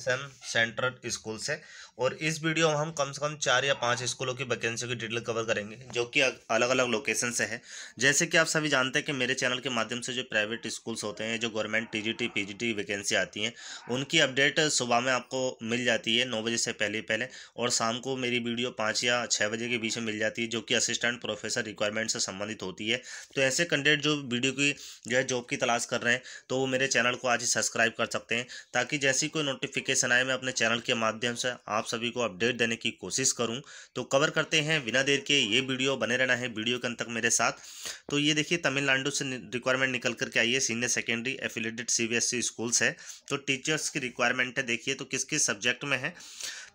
central school से और इस वीडियो में हम कम से कम चार या पांच स्कूलों की वैकेंसी की डिटेल कवर करेंगे जो कि अलग अलग लोकेशन से है जैसे कि आप सभी जानते हैं कि मेरे चैनल के माध्यम से जो प्राइवेट स्कूल्स होते हैं जो गवर्नमेंट टीजीटी पीजीटी वैकेंसी आती हैं उनकी अपडेट सुबह में आपको मिल जाती है नौ बजे से पहले पहले और शाम को मेरी वीडियो पाँच या छः बजे के बीच में मिल जाती है जो कि असिस्टेंट प्रोफेसर रिक्वायरमेंट से संबंधित होती है तो ऐसे कैंडिडेट जो वीडियो की जो है जॉब की तलाश कर रहे हैं तो वो मेरे चैनल को आज ही सब्सक्राइब कर सकते हैं ताकि जैसी कोई नोटिफिकेशन नोटिफिकेशन आए मैं अपने चैनल के माध्यम से आप सभी को अपडेट देने की कोशिश करूं तो कवर करते हैं बिना देर के ये वीडियो बने रहना है वीडियो के अंत तक मेरे साथ तो ये देखिए तमिलनाडु से रिक्वायरमेंट निकल करके आई है senior secondary affiliated C schools है तो टीचर्स की रिक्वायरमेंट है देखिए तो किस किस सब्जेक्ट में है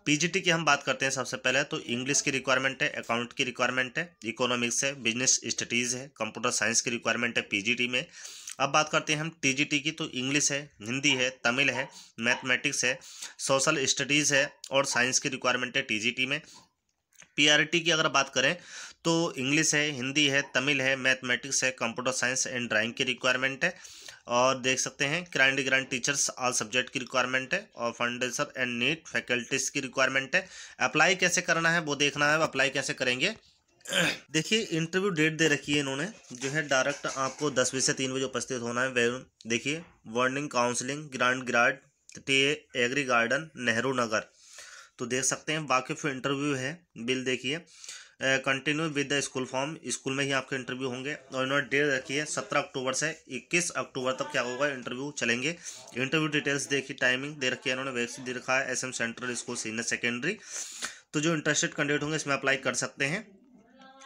पी की हम बात करते हैं सबसे पहले तो इंग्लिश की रिक्वायरमेंट है अकाउंट की रिक्वायरमेंट है इकोनॉमिक्स है बिजनेस स्टडीज़ है कंप्यूटर साइंस की रिक्वायरमेंट है पी में अब बात करते हैं हम टीजीटी की तो इंग्लिश है हिंदी है तमिल है मैथमेटिक्स है सोशल स्टडीज़ है और साइंस की रिक्वायरमेंट है टीजीटी में पीआरटी की अगर बात करें तो इंग्लिश है हिंदी है तमिल है मैथमेटिक्स है कंप्यूटर साइंस एंड ड्राइंग की रिक्वायरमेंट है और देख सकते हैं क्राइंड ग्रांड टीचर्स ऑल सब्जेक्ट की रिक्वायरमेंट है और फाउंडेशन एंड नीट फैकल्टीज़ की रिक्वायरमेंट है अप्लाई कैसे करना है वो देखना है अप्लाई कैसे करेंगे देखिए इंटरव्यू डेट दे रखी है इन्होंने जो है डायरेक्ट आपको दस बजे से तीन बजे उपस्थित होना है वेन देखिए warning counselling grand grad T agri garden Nehru Nagar तो देख सकते हैं बाकी फिर इंटरव्यू है बिल देखिए continue with the school form school में ही आपके इंटरव्यू होंगे और इन्होंने डेट रखी है सत्रह अक्टूबर से इक्कीस अक्टूबर तक क्या होगा इंटरव्यू चलेंगे इंटरव्यू डिटेल्स देखिए टाइमिंग दे रखी है इन्होंने वेबसाइट दे रखा है S M central school senior secondary तो जो इंटरेस्टेड कैंडिडेट होंगे इसमें अप्लाई कर सकते हैं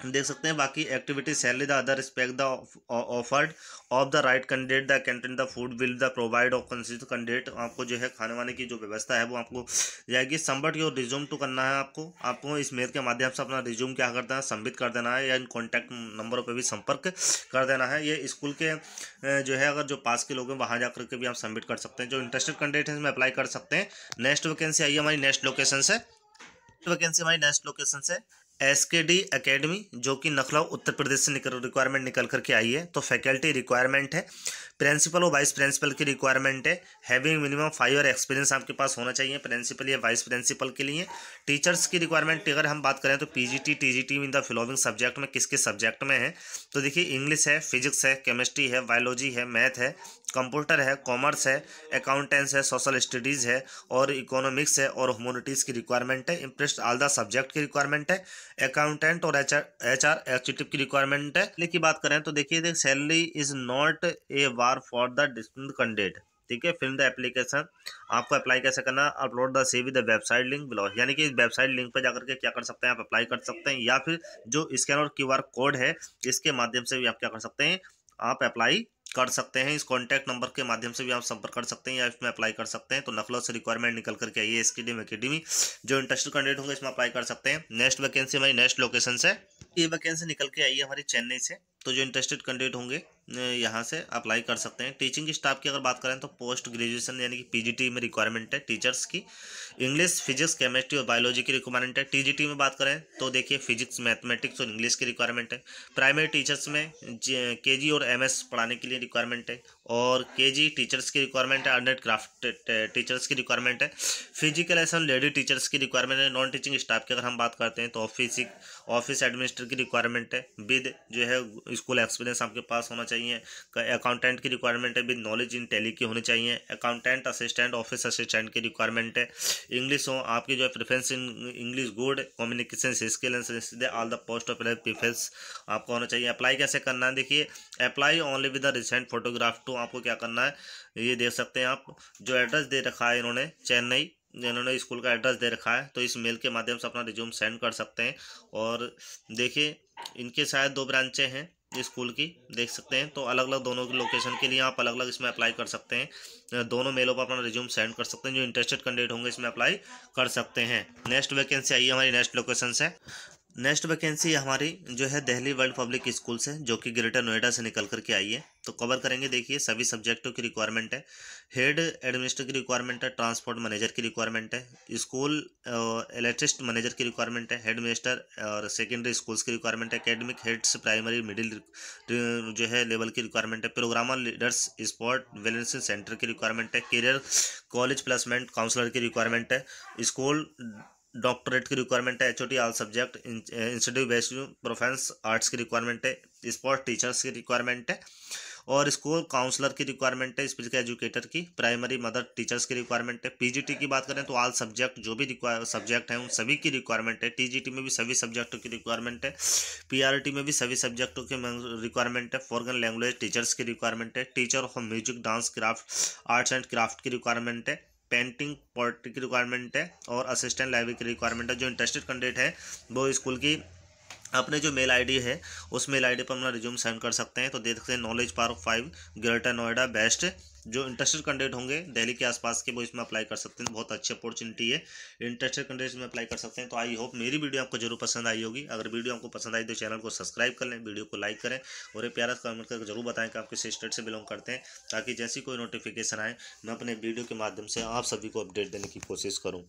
देख सकते हैं बाकी activity salary the other respect the offered of the right candidate the canteen the food will the provide of consist candidate आपको जो है खाने वाने की जो व्यवस्था है वो आपको जाएगी संबट योर रिज्यूम टू करना है आपको आपको इस मेल के माध्यम से अपना रिज्यूम क्या करना है सम्मित कर देना है या इन कॉन्टैक्ट नंबरों पर भी संपर्क कर देना है ये स्कूल के जो है अगर जो पास के लोग हैं वहाँ जा करके भी आप सबमिट कर सकते हैं जो इंटरेस्टेड कैंडिडेट हैं इसमें अप्लाई कर सकते हैं नेक्स्ट वैकेंसी आई है हमारी नेक्स्ट लोकेशन से वैकेंसी हमारी नेक्स्ट लोकेशन से एस के डी अकेडमी जो कि नखलाओ उत्तर प्रदेश से निकल रिक्वायरमेंट निकल करके आई है तो फैकल्टी रिक्वायरमेंट है प्रिंसिपल और वाइस प्रिंसिपल की रिक्वायरमेंट है having minimum five year experience आपके पास होना चाहिए प्रिंसिपल या वाइस प्रिंसिपल के लिए टीचर्स की रिक्वायरमेंट अगर हम बात करें तो P G T T G T in the following subject में किस किस सब्जेक्ट में है तो देखिए इंग्लिश है फिजिक्स है केमिस्ट्री है बायोलॉजी है मैथ है कंप्यूटर है कॉमर्स है अकाउंटेंस है सोशल स्टडीज़ है और इकोनॉमिक्स है और ह्यूमनिटीज़ की रिक्वायरमेंट है इंप्रेस्ट ऑल द सब्जेक्ट की रिक्वायरमेंट है अकाउंटेंट और एच आर एग्जीक्यूटिव की रिक्वायरमेंट है लेकिन बात करें तो देखिए salary is not a war for the distinct candidate ठीक है फिल्म द एप्लीकेशन आपको अप्लाई कैसे करना upload the C with the website link below यानी कि इस वेबसाइट लिंक पर जाकर के क्या कर सकते हैं आप अप्लाई कर सकते हैं या फिर जो स्कैनर क्यू आर कोड है इसके माध्यम से भी आप क्या कर सकते हैं आप अप्लाई कर सकते हैं इस कॉन्टैक्ट नंबर के माध्यम से भी आप संपर्क कर सकते हैं या इसमें अप्लाई कर सकते हैं तो नखलौत से रिक्वायरमेंट निकल करके आइए इसके एसकेडीम अकेडमी जो इंटरेस्टेड कैंडिडेट होंगे इसमें अप्लाई कर सकते हैं नेक्स्ट वैकेंसी हमारी नेक्स्ट लोकेशन से ये वैकेंसी निकल के आई है हमारी चेन्नई से तो जो इंटरेस्टेड कैंडिडेट होंगे यहाँ से अप्लाई कर सकते हैं टीचिंग स्टाफ की अगर बात करें तो पोस्ट ग्रेजुएशन यानी कि पीजीटी में रिक्वायरमेंट है टीचर्स की इंग्लिश फिजिक्स केमिस्ट्री और बायोलॉजी की रिक्वायरमेंट है टीजीटी में बात करें तो देखिए फिजिक्स मैथमेटिक्स और इंग्लिश की रिक्वायरमेंट है प्राइमरी टीचर्स में के और एम पढ़ाने के लिए रिक्वायरमेंट है और के टीचर्स की रिक्वायरमेंट है अंडर क्राफ्ट टीचर्स की रिक्वायरमेंट है फिजिकल एसन लेडी टीचर्स की रिक्वायरमेंट है नॉन टीचिंग स्टाफ की अगर हम बात करते हैं तो ऑफिस ऑफिस एडमिनिस्टर की रिक्वायरमेंट है विद जो है स्कूल एक्सपीरियंस आपके पास होना चाहिए चाहिए अकाउंटेंट की रिक्वायरमेंट है विद नॉलेज इन टेली की होनी चाहिए अकाउंटेंट असिस्टेंट ऑफिस असिस्टेंट की रिक्वायरमेंट है इंग्लिश हो आपकी जो है preference in English good communication skill and all the post of preference आपको होना चाहिए अप्लाई कैसे करना है देखिए apply only with the recent photograph to आपको क्या करना है ये देख सकते हैं आप जो एड्रेस दे रखा है इन्होंने चेन्नई इन्होंने स्कूल का एड्रेस दे रखा है तो इस मेल के माध्यम से अपना रिज्यूम सेंड कर सकते हैं और देखिए इनके शायद दो ब्रांचें हैं स्कूल की देख सकते हैं तो अलग अलग दोनों की लोकेशन के लिए आप अलग अलग इसमें अप्लाई कर सकते हैं दोनों मेलों पर अपना रिज्यूम सेंड कर सकते हैं जो इंटरेस्टेड कैंडिडेट होंगे इसमें अप्लाई कर सकते हैं नेक्स्ट वैकेंसी आई है हमारी नेक्स्ट लोकेशन से नेक्स्ट वैकेंसी हमारी जो है दिल्ली वर्ल्ड पब्लिक स्कूल से जो कि ग्रेटर नोएडा से निकल करके आई है तो कवर करेंगे देखिए सभी सब्जेक्टों की रिक्वायरमेंट है हेड एडमिनिस्टर की रिक्वायरमेंट है ट्रांसपोर्ट मैनेजर की रिक्वायरमेंट है स्कूल इलेक्ट्रिस्ट मैनेजर की रिक्वायरमेंट है हेड मिनिस्टर और सेकेंडरी स्कूल्स की रिक्वायरमेंट है अकेडमिक हेड्स प्राइमरी मिडिल जो है लेवल की रिक्वायरमेंट है programmer leaders sport wellness centre की रिक्वायरमेंट है करियर कॉलेज प्लेसमेंट काउंसलर की रिक्वायरमेंट है स्कूल डॉक्टरेट की रिक्वायरमेंट है H all subject institute based प्रोफेंस आर्ट्स की रिक्वायरमेंट है स्पोर्ट्स टीचर्स की रिक्वायरमेंट है और स्कूल काउंसलर की रिक्वायरमेंट है स्पेशल एजुकेटर की प्राइमरी मदर टीचर्स की रिक्वायरमेंट है पीजीटी की बात करें तो ऑल सब्जेक्ट जो भी सब्जेक्ट हैं उन सभी की रिक्वायरमेंट है टीजीटी में भी सभी सब्जेक्टों की रिक्वायरमेंट है पीआरटी में भी सभी सब्जेक्टों की रिक्वायरमेंट है फॉरन लैंग्वेज टीचर्स की रिक्वायरमेंट है teacher of music dance craft arts and craft की रिक्वायरमेंट है पेंटिंग पोर्ट्री की रिक्वायरमेंट है और असिस्टेंट लाइब्रेरी की रिक्वायरमेंट है जो इंटरेस्टेड कैंडिडेट है वो स्कूल की अपने जो मेल आईडी है उस मेल आईडी पर अपना रिज्यूम सेंड कर सकते हैं तो देख सकते हैं knowledge park five greater Noida based जो इंटरेस्टेड कैंडिडेट होंगे दिल्ली के आसपास के वो इसमें अप्लाई कर सकते हैं बहुत अच्छी अपॉर्चुनिटी है इंटरेस्टेड कैंडिडेट में अप्लाई कर सकते हैं तो आई होप मेरी वीडियो आपको जरूर पसंद आई होगी अगर वीडियो आपको पसंद आई तो चैनल को सब्सक्राइब कर लें वीडियो को लाइक करें और एक प्यारा कमेंट करके जरूर बताएं कि आप किस स्टेट से बिलोंग करते हैं ताकि जैसी कोई नोटिफिकेशन आए मैं अपने वीडियो के माध्यम से आप सभी को अपडेट देने की कोशिश करूँ